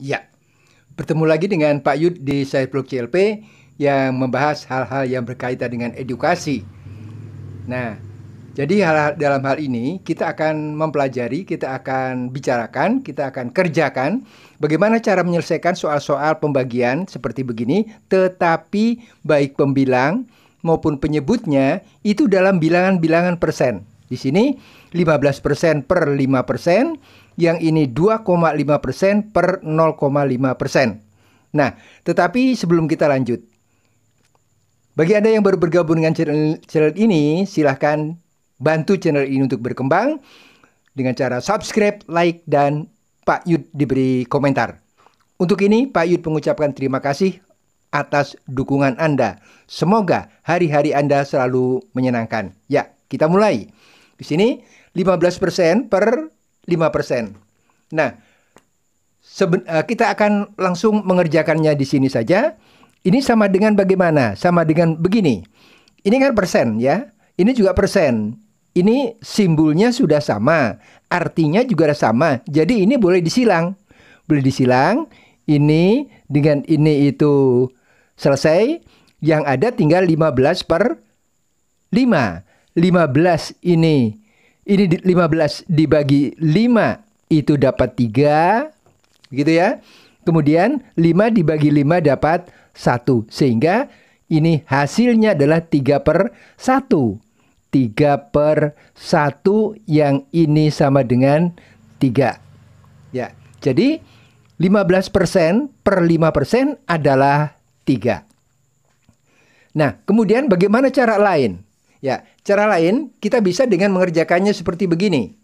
Ya, bertemu lagi dengan Pak Yud di Saiful CLP yang membahas hal-hal yang berkaitan dengan edukasi. Nah, jadi hal, dalam hal ini kita akan mempelajari, kita akan bicarakan, kita akan kerjakan bagaimana cara menyelesaikan soal-soal pembagian seperti begini, tetapi baik pembilang maupun penyebutnya itu dalam bilangan-bilangan persen. Di sini 15% per 5%, yang ini 2,5% per 0,5%. Nah, tetapi sebelum kita lanjut, bagi Anda yang baru bergabung dengan channel, channel ini, silahkan bantu channel ini untuk berkembang dengan cara subscribe, like, dan Pak Yud diberi komentar. Untuk ini, Pak Yud mengucapkan terima kasih atas dukungan Anda. Semoga hari-hari Anda selalu menyenangkan. Ya, kita mulai. Di sini 15% per 5%. Nah, eh, kita akan langsung mengerjakannya di sini saja. Ini sama dengan bagaimana? Sama dengan begini. Ini kan persen ya. Ini juga persen. Ini simbolnya sudah sama. Artinya juga sama. Jadi ini boleh disilang. Boleh disilang. Ini dengan ini itu selesai. Yang ada tinggal 15 per 5. 15 ini. Ini 15 dibagi 5 itu dapat 3. gitu ya. Kemudian 5 dibagi 5 dapat 1. Sehingga ini hasilnya adalah 3 per 1. 3 per 1 yang ini sama dengan 3. Ya, jadi 15% per 5% adalah 3. Nah, kemudian bagaimana cara lain? Ya, cara lain kita bisa dengan mengerjakannya seperti begini.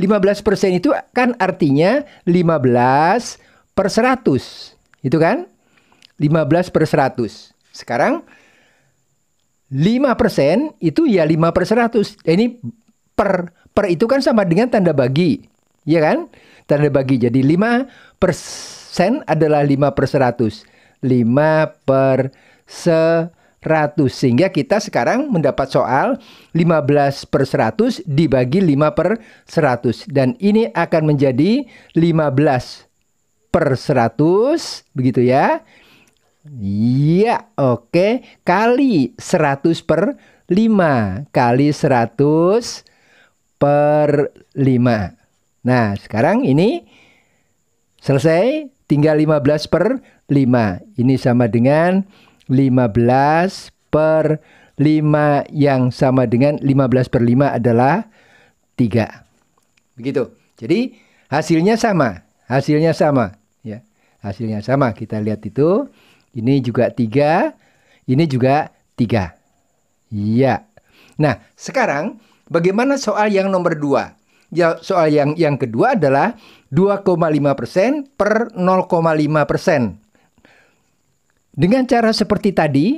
15% itu kan artinya 15 per 100. Itu kan? 15 per 100. Sekarang 5% itu ya 5 per 100. Ini per per itu kan sama dengan tanda bagi. Iya kan? Tanda bagi. Jadi 5 persen adalah 5 per 100. 5 per 100. 100, sehingga kita sekarang mendapat soal 15 per 100 dibagi 5 per 100 dan ini akan menjadi 15 per 100 begitu ya Iya oke okay. kali 100 per 5 kali 100 per 5 nah sekarang ini selesai tinggal 15 per 5 ini sama dengan 15 per 5 yang sama dengan 15 per 5 adalah 3. Begitu. Jadi hasilnya sama. Hasilnya sama. ya Hasilnya sama. Kita lihat itu. Ini juga 3. Ini juga 3. Iya. Nah sekarang bagaimana soal yang nomor 2? ya, soal yang yang kedua adalah 2,5 persen per 0,5 persen. Dengan cara seperti tadi,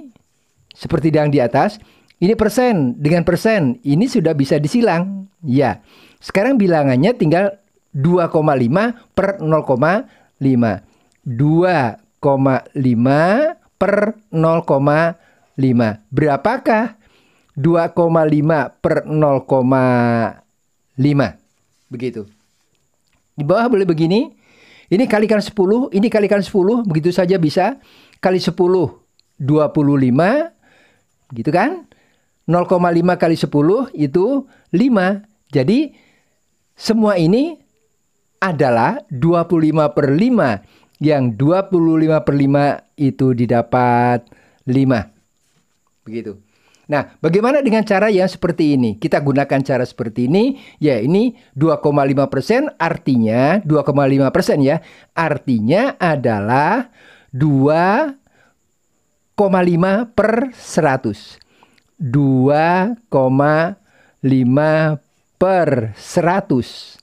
seperti yang di atas, ini persen dengan persen, ini sudah bisa disilang. Ya, sekarang bilangannya tinggal 2,5 per 0,5. 2,5 per 0,5. Berapakah 2,5 per 0,5? Begitu. Di bawah boleh begini. Ini kalikan 10, ini kalikan 10, begitu saja bisa kali 10 25 gitu kan. 0,5 kali 10 itu 5. Jadi semua ini adalah 25 per 5 yang 25 per 5 itu didapat 5. Begitu. Nah, bagaimana dengan cara yang seperti ini? Kita gunakan cara seperti ini, ya ini 2,5 persen artinya 2,5 persen ya. Artinya adalah 2,5 per 100. 2,5 per 100.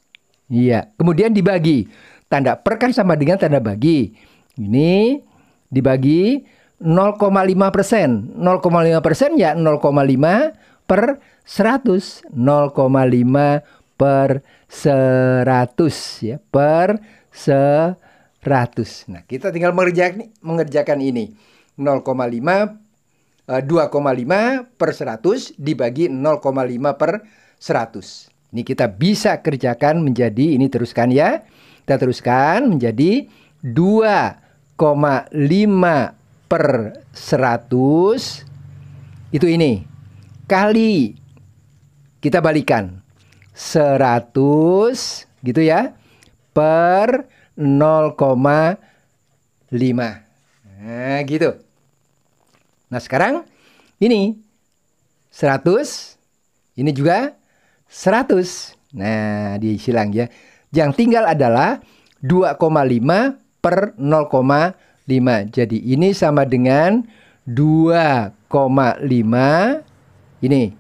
Iya, kemudian dibagi. Tanda per kan sama dengan tanda bagi. Ini dibagi 0,5 persen. 0,5 persen ya 0,5 per 100. 0,5 per 100 ya per 100 ratus. Nah, kita tinggal mengerjakan, mengerjakan ini. 0,5 2,5 eh, per 100 dibagi 0,5 per 100. Ini kita bisa kerjakan menjadi, ini teruskan ya. Kita teruskan menjadi 2,5 per 100. Itu ini. Kali kita balikan. 100 gitu ya. Per 0,5. Nah, gitu. Nah, sekarang ini 100, ini juga 100. Nah, disilang ya. Yang tinggal adalah 2,5 per 0,5. Jadi ini sama dengan 2,5 ini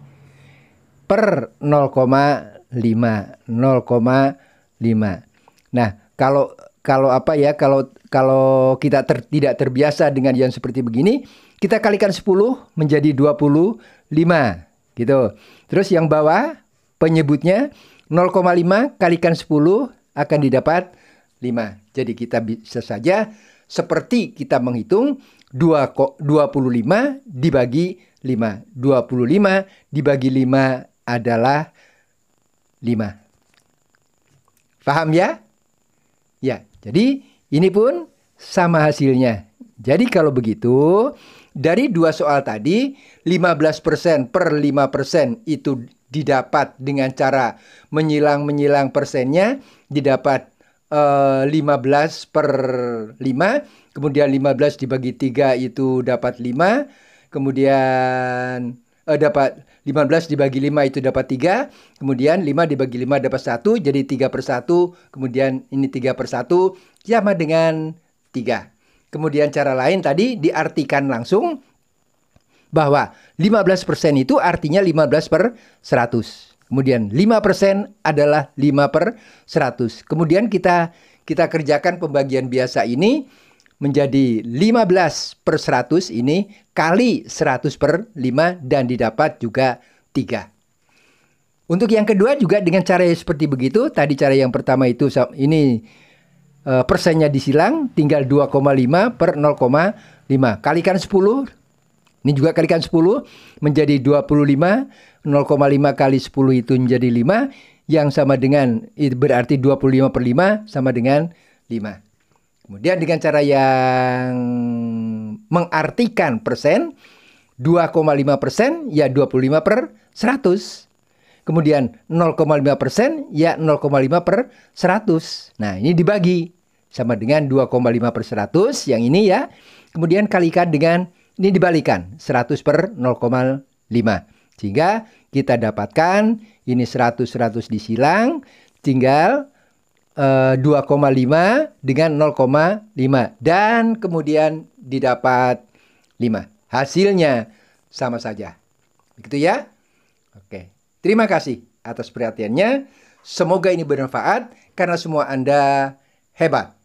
per 0,5. 0,5. Nah, kalau kalau apa ya kalau kalau kita ter, tidak terbiasa dengan yang seperti begini kita kalikan 10 menjadi 25 gitu. Terus yang bawah penyebutnya 0,5 kalikan 10 akan didapat 5. Jadi kita bisa saja seperti kita menghitung 2 25 dibagi 5. 25 dibagi 5 adalah 5. Paham ya? Ya, jadi ini pun sama hasilnya. Jadi kalau begitu, dari dua soal tadi, 15% per 5% itu didapat dengan cara menyilang-menyilang persennya, didapat eh, 15 per 5, kemudian 15 dibagi 3 itu dapat 5, kemudian uh, dapat 15 dibagi 5 itu dapat 3, kemudian 5 dibagi 5 dapat 1, jadi 3 per 1, kemudian ini 3 per 1, sama dengan 3. Kemudian cara lain tadi diartikan langsung bahwa 15% itu artinya 15 per 100. Kemudian 5% adalah 5 per 100. Kemudian kita kita kerjakan pembagian biasa ini menjadi 15 per 100 ini kali 100 per 5 dan didapat juga 3. Untuk yang kedua juga dengan cara seperti begitu. Tadi cara yang pertama itu ini e, persennya disilang tinggal 2,5 per 0,5. Kalikan 10. Ini juga kalikan 10 menjadi 25. 0,5 kali 10 itu menjadi 5 yang sama dengan berarti 25 per 5 sama dengan 5. Kemudian dengan cara yang mengartikan persen, 2,5 persen ya 25 per 100. Kemudian 0,5 persen ya 0,5 per 100. Nah ini dibagi sama dengan 2,5 per 100 yang ini ya. Kemudian kalikan dengan ini dibalikan 100 per 0,5. Sehingga kita dapatkan ini 100 100 disilang tinggal uh, eh, 2,5 dengan 0,5 dan kemudian didapat 5. Hasilnya sama saja. Begitu ya? Oke. Terima kasih atas perhatiannya. Semoga ini bermanfaat karena semua Anda hebat.